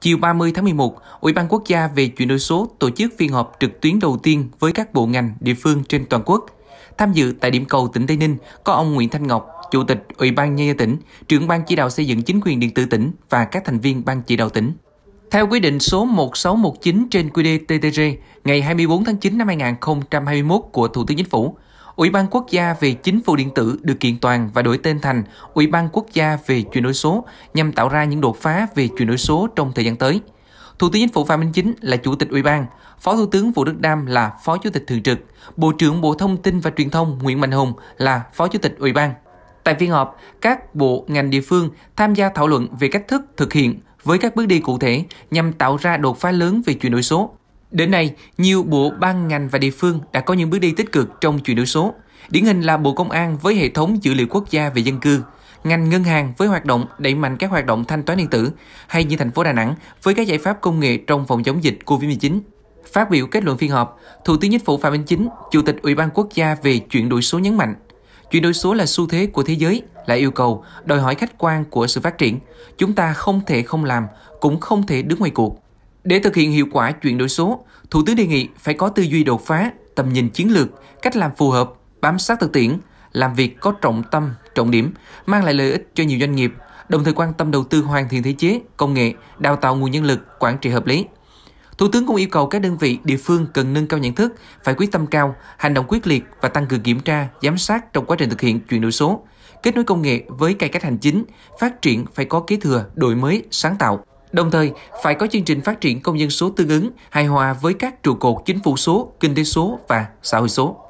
Chiều 30 tháng 11, Ủy ban Quốc gia về chuyển đổi số tổ chức phiên họp trực tuyến đầu tiên với các bộ ngành địa phương trên toàn quốc. Tham dự tại điểm cầu tỉnh Tây Ninh có ông Nguyễn Thanh Ngọc, Chủ tịch Ủy ban Nhân dân tỉnh, trưởng ban chỉ đạo xây dựng chính quyền điện tử tỉnh và các thành viên ban chỉ đạo tỉnh. Theo quy định số 1619 trên QĐ-TTG ngày 24 tháng 9 năm 2021 của Thủ tướng Chính phủ, Ủy ban Quốc gia về Chính phủ điện tử được kiện toàn và đổi tên thành Ủy ban Quốc gia về chuyển đổi số nhằm tạo ra những đột phá về chuyển đổi số trong thời gian tới. Thủ tướng Chính phủ Phạm Minh Chính là Chủ tịch Ủy ban, Phó Thủ tướng Vũ Đức Đam là Phó Chủ tịch Thường trực, Bộ trưởng Bộ Thông tin và Truyền thông Nguyễn Mạnh Hùng là Phó Chủ tịch Ủy ban. Tại phiên họp, các bộ ngành địa phương tham gia thảo luận về cách thức thực hiện với các bước đi cụ thể nhằm tạo ra đột phá lớn về chuyển đổi số, Đến nay, nhiều bộ ban ngành và địa phương đã có những bước đi tích cực trong chuyển đổi số. Điển hình là Bộ Công an với hệ thống dữ liệu quốc gia về dân cư, ngành ngân hàng với hoạt động đẩy mạnh các hoạt động thanh toán điện tử, hay như thành phố Đà Nẵng với các giải pháp công nghệ trong phòng chống dịch COVID-19. Phát biểu kết luận phiên họp, Thủ tướng Chính phủ Phạm Minh Chính, Chủ tịch Ủy ban Quốc gia về chuyển đổi số nhấn mạnh, chuyển đổi số là xu thế của thế giới, là yêu cầu, đòi hỏi khách quan của sự phát triển. Chúng ta không thể không làm, cũng không thể đứng ngoài cuộc. Để thực hiện hiệu quả chuyển đổi số, Thủ tướng đề nghị phải có tư duy đột phá, tầm nhìn chiến lược, cách làm phù hợp, bám sát thực tiễn, làm việc có trọng tâm, trọng điểm, mang lại lợi ích cho nhiều doanh nghiệp, đồng thời quan tâm đầu tư hoàn thiện thể chế, công nghệ, đào tạo nguồn nhân lực, quản trị hợp lý. Thủ tướng cũng yêu cầu các đơn vị địa phương cần nâng cao nhận thức, phải quyết tâm cao, hành động quyết liệt và tăng cường kiểm tra, giám sát trong quá trình thực hiện chuyển đổi số, kết nối công nghệ với cải cách hành chính, phát triển phải có kế thừa, đổi mới, sáng tạo. Đồng thời, phải có chương trình phát triển công dân số tương ứng, hài hòa với các trụ cột chính phủ số, kinh tế số và xã hội số.